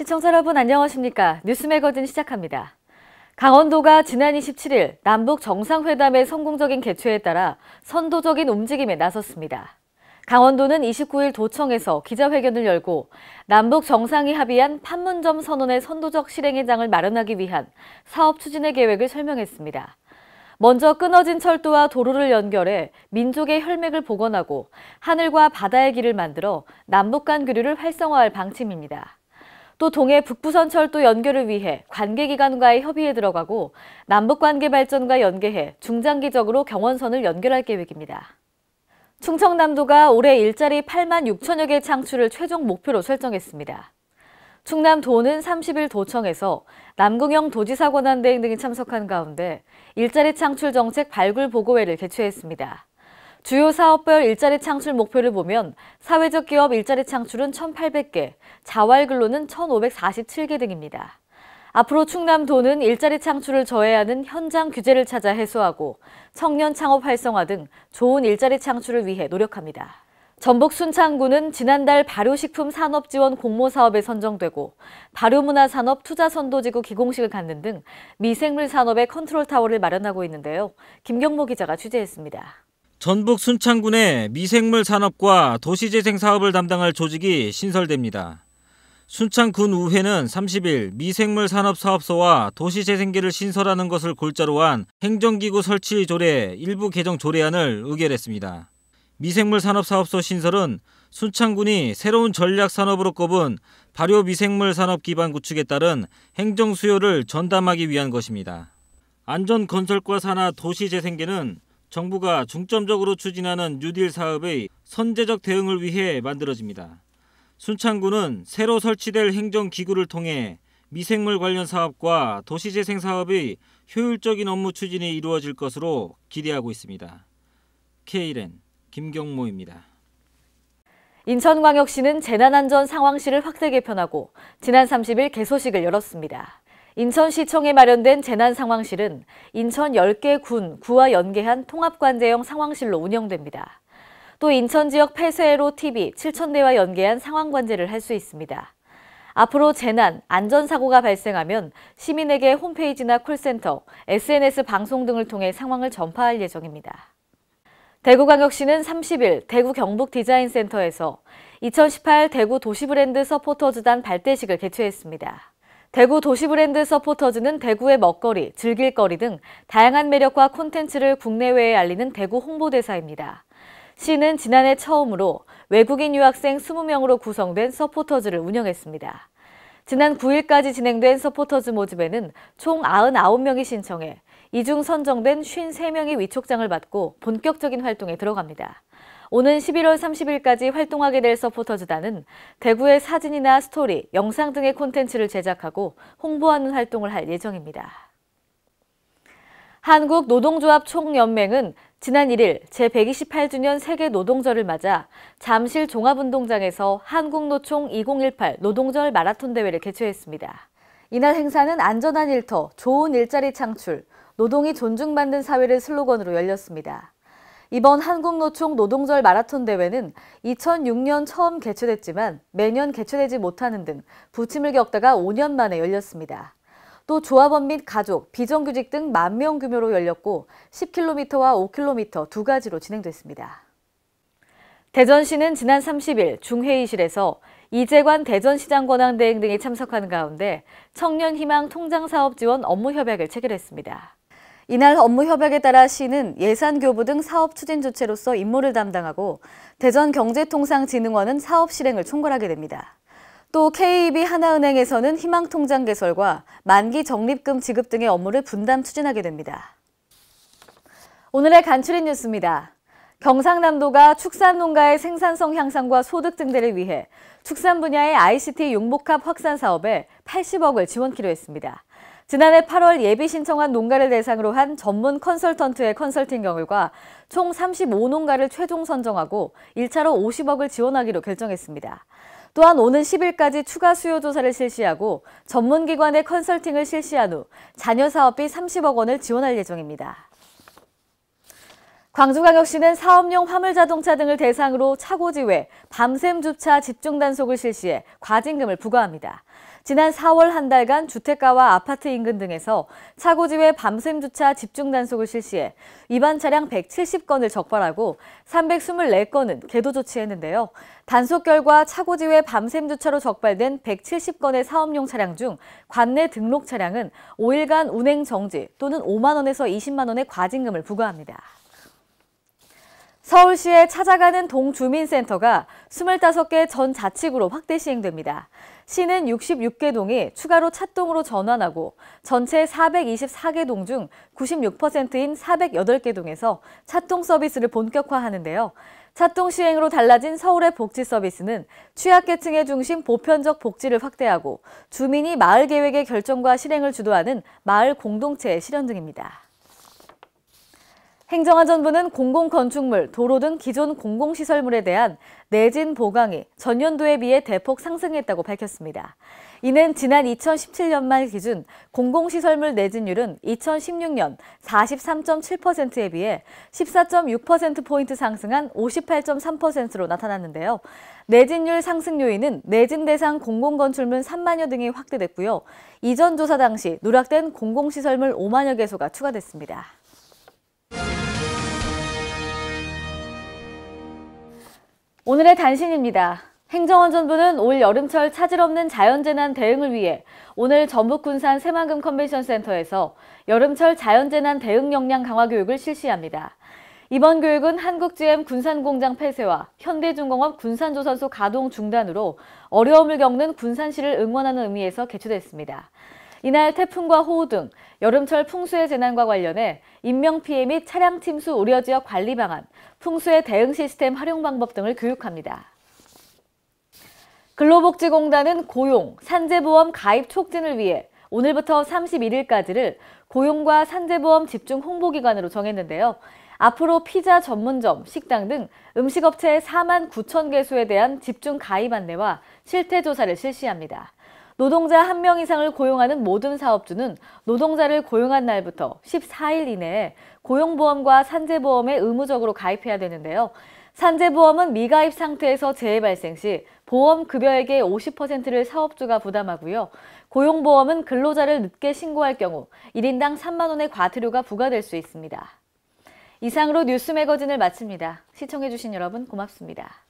시청자 여러분 안녕하십니까? 뉴스매거진 시작합니다. 강원도가 지난 27일 남북 정상회담의 성공적인 개최에 따라 선도적인 움직임에 나섰습니다. 강원도는 29일 도청에서 기자회견을 열고 남북 정상이 합의한 판문점 선언의 선도적 실행의장을 마련하기 위한 사업 추진의 계획을 설명했습니다. 먼저 끊어진 철도와 도로를 연결해 민족의 혈맥을 복원하고 하늘과 바다의 길을 만들어 남북 간 교류를 활성화할 방침입니다. 또 동해 북부선철도 연결을 위해 관계기관과의 협의에 들어가고 남북관계 발전과 연계해 중장기적으로 경원선을 연결할 계획입니다. 충청남도가 올해 일자리 8만 6천여 개 창출을 최종 목표로 설정했습니다. 충남도는 30일 도청에서 남궁영 도지사 권한대행 등이 참석한 가운데 일자리 창출 정책 발굴 보고회를 개최했습니다. 주요 사업별 일자리 창출 목표를 보면 사회적 기업 일자리 창출은 1,800개, 자활근로는 1,547개 등입니다. 앞으로 충남도는 일자리 창출을 저해하는 현장 규제를 찾아 해소하고 청년 창업 활성화 등 좋은 일자리 창출을 위해 노력합니다. 전북 순창구는 지난달 발효식품 산업 지원 공모 사업에 선정되고 발효문화 산업 투자 선도지구 기공식을 갖는 등 미생물 산업의 컨트롤 타워를 마련하고 있는데요. 김경모 기자가 취재했습니다. 전북 순창군에 미생물 산업과 도시재생 사업을 담당할 조직이 신설됩니다. 순창군 의회는 30일 미생물 산업 사업소와 도시재생기를 신설하는 것을 골자로 한 행정기구 설치 조례 일부 개정 조례안을 의결했습니다. 미생물 산업 사업소 신설은 순창군이 새로운 전략 산업으로 꼽은 발효 미생물 산업 기반 구축에 따른 행정 수요를 전담하기 위한 것입니다. 안전건설과 산하 도시재생계는 정부가 중점적으로 추진하는 뉴딜 사업의 선제적 대응을 위해 만들어집니다. 순창구는 새로 설치될 행정기구를 통해 미생물 관련 사업과 도시재생 사업의 효율적인 업무 추진이 이루어질 것으로 기대하고 있습니다. KLN 김경모입니다. 인천광역시는 재난안전 상황실을 확대 개편하고 지난 30일 개소식을 열었습니다. 인천시청에 마련된 재난상황실은 인천 10개 군, 구와 연계한 통합관제형 상황실로 운영됩니다. 또 인천 지역 폐쇄로 TV 7천대와 연계한 상황관제를 할 수 있습니다. 앞으로 재난, 안전사고가 발생하면 시민에게 홈페이지나 콜센터, SNS 방송 등을 통해 상황을 전파할 예정입니다. 대구광역시는 30일 대구 경북 디자인센터에서 2018 대구 도시브랜드 서포터즈단 발대식을 개최했습니다. 대구 도시 브랜드 서포터즈는 대구의 먹거리, 즐길거리 등 다양한 매력과 콘텐츠를 국내외에 알리는 대구 홍보대사입니다. 시는 지난해 처음으로 외국인 유학생 20명으로 구성된 서포터즈를 운영했습니다. 지난 9일까지 진행된 서포터즈 모집에는 총 99명이 신청해 이 중 선정된 53명이 위촉장을 받고 본격적인 활동에 들어갑니다. 오는 11월 30일까지 활동하게 될 서포터즈단은 대구의 사진이나 스토리, 영상 등의 콘텐츠를 제작하고 홍보하는 활동을 할 예정입니다. 한국노동조합총연맹은 지난 1일 제128주년 세계노동절을 맞아 잠실 종합운동장에서 한국노총 2018 노동절 마라톤 대회를 개최했습니다. 이날 행사는 안전한 일터, 좋은 일자리 창출, 노동이 존중받는 사회를 슬로건으로 열렸습니다. 이번 한국노총 노동절 마라톤 대회는 2006년 처음 개최됐지만 매년 개최되지 못하는 등 부침을 겪다가 5년 만에 열렸습니다. 또 조합원 및 가족, 비정규직 등 만 명 규모로 열렸고 10km와 5km 두 가지로 진행됐습니다. 대전시는 지난 30일 중회의실에서 이재관 대전시장 권한대행 등이 참석한 가운데 청년희망 통장사업 지원 업무협약을 체결했습니다. 이날 업무 협약에 따라 시는 예산 교부 등 사업 추진 주체로서 임무를 담당하고 대전경제통상진흥원은 사업 실행을 총괄하게 됩니다. 또 KEB 하나은행에서는 희망통장 개설과 만기 적립금 지급 등의 업무를 분담 추진하게 됩니다. 오늘의 간추린 뉴스입니다. 경상남도가 축산 농가의 생산성 향상과 소득 증대를 위해 축산 분야의 ICT 융복합 확산 사업에 80억을 지원키로 했습니다. 지난해 8월 예비 신청한 농가를 대상으로 한 전문 컨설턴트의 컨설팅 경과총 35농가를 최종 선정하고 1차로 50억을 지원하기로 결정했습니다. 또한 오는 10일까지 추가 수요 조사를 실시하고 전문기관의 컨설팅을 실시한 후 자녀 사업비 30억 원을 지원할 예정입니다. 광주광역시는 사업용 화물자동차 등을 대상으로 차고지외 밤샘 주차 집중 단속을 실시해 과징금을 부과합니다. 지난 4월 한 달간 주택가와 아파트 인근 등에서 차고지회 밤샘 주차 집중 단속을 실시해 위반 차량 170건을 적발하고 324건은 계도 조치했는데요. 단속 결과 차고지회 밤샘 주차로 적발된 170건의 사업용 차량 중 관내 등록 차량은 5일간 운행 정지 또는 5만 원에서 20만 원의 과징금을 부과합니다. 서울시에 찾아가는 동주민센터가 25개 전 자치구로 확대 시행됩니다. 시는 66개 동이 추가로 찻동으로 전환하고 전체 424개 동 중 96%인 408개 동에서 찻동 서비스를 본격화하는데요. 찻동 시행으로 달라진 서울의 복지 서비스는 취약계층의 중심 보편적 복지를 확대하고 주민이 마을 계획의 결정과 실행을 주도하는 마을 공동체 실현 등입니다. 행정안전부는 공공건축물, 도로 등 기존 공공시설물에 대한 내진 보강이 전년도에 비해 대폭 상승했다고 밝혔습니다. 이는 지난 2017년 말 기준 공공시설물 내진율은 2016년 43.7%에 비해 14.6%포인트 상승한 58.3%로 나타났는데요. 내진율 상승 요인은 내진 대상 공공건축물 3만여 등이 확대됐고요. 이전 조사 당시 누락된 공공시설물 5만여 개소가 추가됐습니다. 오늘의 단신입니다. 행정안전부는 올 여름철 차질 없는 자연재난 대응을 위해 오늘 전북 군산 새만금 컨벤션 센터에서 여름철 자연재난 대응 역량 강화 교육을 실시합니다. 이번 교육은 한국GM 군산공장 폐쇄와 현대중공업 군산조선소 가동 중단으로 어려움을 겪는 군산시를 응원하는 의미에서 개최됐습니다. 이날 태풍과 호우 등 여름철 풍수의 재난과 관련해 인명피해 및 차량 침수 우려 지역 관리 방안, 풍수의 대응 시스템 활용 방법 등을 교육합니다. 근로복지공단은 고용, 산재보험 가입 촉진을 위해 오늘부터 31일까지를 고용과 산재보험 집중 홍보기간으로 정했는데요. 앞으로 피자 전문점, 식당 등 음식업체 4만 9천 개소에 대한 집중 가입 안내와 실태조사를 실시합니다. 노동자 한 명 이상을 고용하는 모든 사업주는 노동자를 고용한 날부터 14일 이내에 고용보험과 산재보험에 의무적으로 가입해야 되는데요. 산재보험은 미가입 상태에서 재해 발생 시 보험 급여액의 50%를 사업주가 부담하고요. 고용보험은 근로자를 늦게 신고할 경우 1인당 3만 원의 과태료가 부과될 수 있습니다. 이상으로 뉴스 매거진을 마칩니다. 시청해주신 여러분 고맙습니다.